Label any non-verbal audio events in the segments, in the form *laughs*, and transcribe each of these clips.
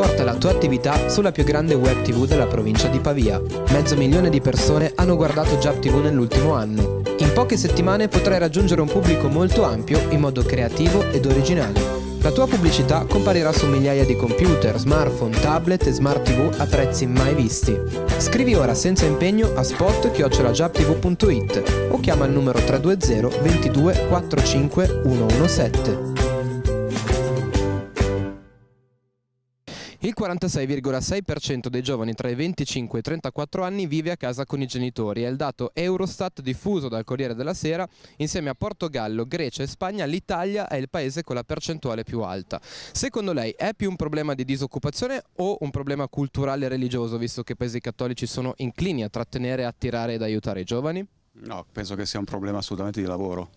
porta la tua attività sulla più grande web TV della provincia di Pavia. Mezzo milione di persone hanno guardato Jab TV nell'ultimo anno. In poche settimane potrai raggiungere un pubblico molto ampio in modo creativo ed originale. La tua pubblicità comparirà su migliaia di computer, smartphone, tablet e smart TV a prezzi mai visti. Scrivi ora senza impegno a spot o chiama il numero 320 22 45 117. Il 46,6% dei giovani tra i 25 e i 34 anni vive a casa con i genitori, è il dato Eurostat diffuso dal Corriere della Sera, insieme a Portogallo, Grecia e Spagna l'Italia è il paese con la percentuale più alta. Secondo lei è più un problema di disoccupazione o un problema culturale e religioso, visto che i paesi cattolici sono inclini a trattenere, attirare ed aiutare i giovani? No, penso che sia un problema assolutamente di lavoro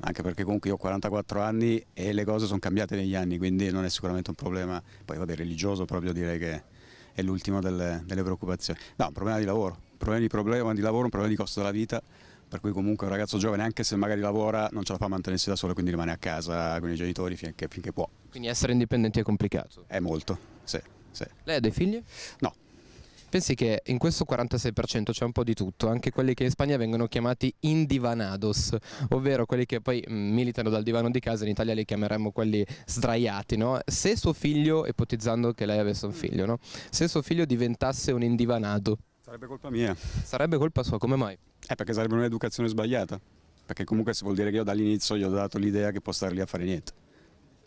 anche perché comunque io ho 44 anni e le cose sono cambiate negli anni, quindi non è sicuramente un problema, poi vabbè religioso proprio direi che è l'ultima delle, delle, preoccupazioni. No, un problema di lavoro, un problema di, problema di lavoro, un problema di costo della vita, per cui comunque un ragazzo giovane anche se magari lavora non ce la fa a mantenersi da solo, quindi rimane a casa con i genitori finché, finché può. Quindi essere indipendenti è complicato? È molto, sì. sì. Lei ha dei figli? No, pensi che in questo 46% c'è un po' di tutto, anche quelli che in Spagna vengono chiamati indivanados, ovvero quelli che poi militano dal divano di casa, in Italia li chiameremmo quelli sdraiati, no? Se suo figlio, ipotizzando che lei avesse un mm. figlio, no? Se suo figlio diventasse un indivanado... Sarebbe colpa mia. Sarebbe colpa sua, come mai? Eh, perché sarebbe un'educazione sbagliata, perché comunque si vuol dire che io dall'inizio gli ho dato l'idea che può stare lì a fare niente.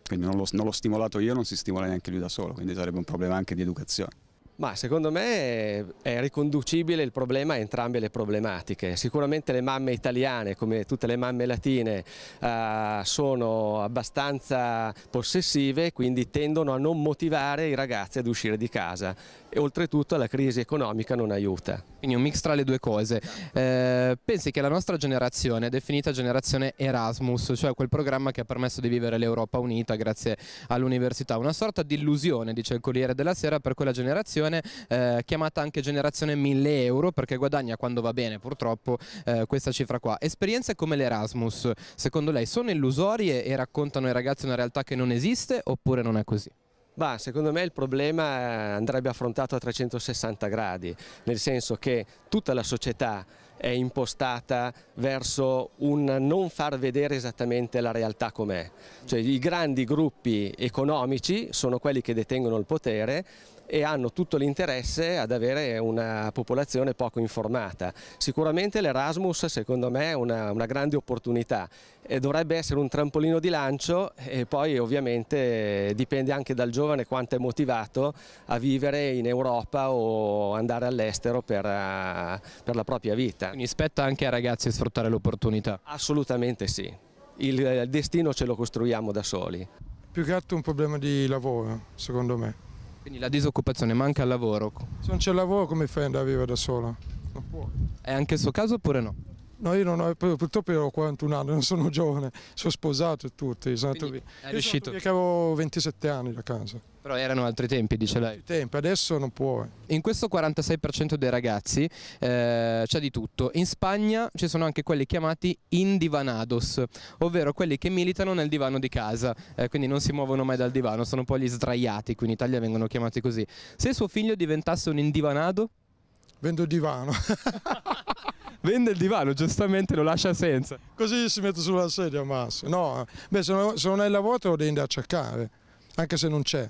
Quindi non l'ho stimolato io, non si stimola neanche lui da solo, quindi sarebbe un problema anche di educazione. Ma secondo me è riconducibile il problema a entrambe le problematiche. Sicuramente le mamme italiane, come tutte le mamme latine, eh, sono abbastanza possessive, quindi tendono a non motivare i ragazzi ad uscire di casa. E oltretutto la crisi economica non aiuta. Quindi un mix tra le due cose. Eh, pensi che la nostra generazione è definita generazione Erasmus, cioè quel programma che ha permesso di vivere l'Europa unita grazie all'università, una sorta di illusione, dice il Corriere della Sera, per quella generazione generazione eh, chiamata anche generazione 1000 euro perché guadagna quando va bene purtroppo eh, questa cifra qua. Esperienze come l'Erasmus, secondo lei sono illusorie e raccontano ai ragazzi una realtà che non esiste oppure non è così? Bah, secondo me il problema eh, andrebbe affrontato a 360 gradi, nel senso che tutta la società è impostata verso un non far vedere esattamente la realtà com'è. Cioè, I grandi gruppi economici sono quelli che detengono il potere e hanno tutto l'interesse ad avere una popolazione poco informata. Sicuramente l'Erasmus secondo me è una, una grande opportunità e dovrebbe essere un trampolino di lancio e poi ovviamente dipende anche dal giovane quanto è motivato a vivere in Europa o andare all'estero per, eh, per, la propria vita. Quindi spetta anche ai ragazzi sfruttare l'opportunità? Assolutamente sì, il destino ce lo costruiamo da soli. Più che altro un problema di lavoro secondo me quindi la disoccupazione manca al lavoro. Se non c'è lavoro come fai ad andare a vivere da sola? Non puoi. È anche il suo caso oppure no? No, io non ho, purtroppo ero 41 anni, non sono giovane, sono sposato e tutto, sono andato via. È riuscito? Io avevo 27 anni da casa. Però erano altri tempi, dice lei. Altri tempi, adesso non puoi. In questo 46% dei ragazzi eh, c'è di tutto. In Spagna ci sono anche quelli chiamati indivanados, ovvero quelli che militano nel divano di casa, eh, quindi non si muovono mai dal divano, sono poi gli sdraiati, qui in Italia vengono chiamati così. Se suo figlio diventasse un indivanado? Vendo divano. *laughs* vende il divano, giustamente lo lascia senza. Così si mette sulla sedia Mas. No, beh, se non, hai lavoro te lo devi andare a cercare, anche se non c'è.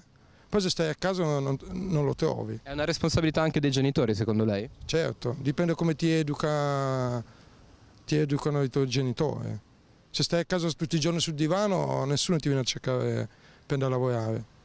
Poi se stai a casa non, non, lo trovi. È una responsabilità anche dei genitori, secondo lei? Certo, dipende come ti, educa, ti educano i tuoi genitori. Se stai a casa tutti i giorni sul divano, nessuno ti viene a cercare per andare a lavorare.